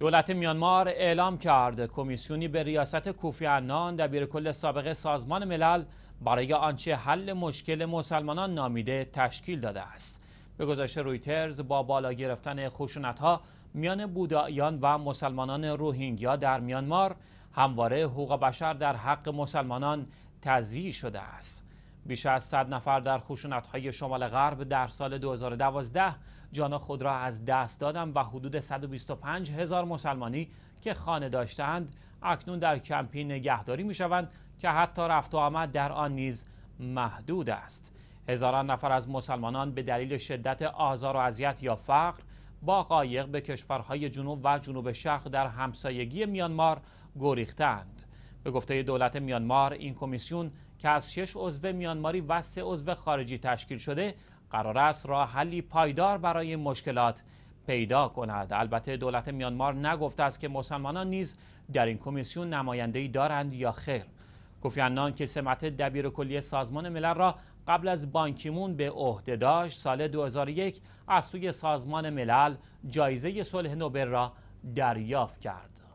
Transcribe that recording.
دولت میانمار اعلام کرد کمیسیونی به ریاست کوفی دبیر دبیرکل سابق سازمان ملل برای آنچه حل مشکل مسلمانان نامیده تشکیل داده است به گزارش رویترز با بالا گرفتن ها میان بودایان و مسلمانان روهینگیا در میانمار همواره حقوق بشر در حق مسلمانان تضییع شده است بیش از صد نفر در خشونت‌های شمال غرب در سال 2012 جان خود را از دست دادند و حدود 125 هزار مسلمانی که خانه داشتند اکنون در کمپین نگهداری می‌شوند که حتی رفت و آمد در آن نیز محدود است. هزاران نفر از مسلمانان به دلیل شدت آزار و اذیت یا فقر با قایق به کشورهای جنوب و جنوب شرق در همسایگی میانمار گریختند. به گفته دولت میانمار این کمیسیون که از شش عضو میانماری و سه عضو خارجی تشکیل شده قرار است راه حلی پایدار برای مشکلات پیدا کند البته دولت میانمار نگفته است که مسلمانان نیز در این کمیسیون نمایندهی دارند یا خیر کوفیانان که سمت دبیر کلی سازمان ملل را قبل از بانکیمون به عهده داشت سال 2001 از سوی سازمان ملل جایزه صلح نوبل را دریافت کرد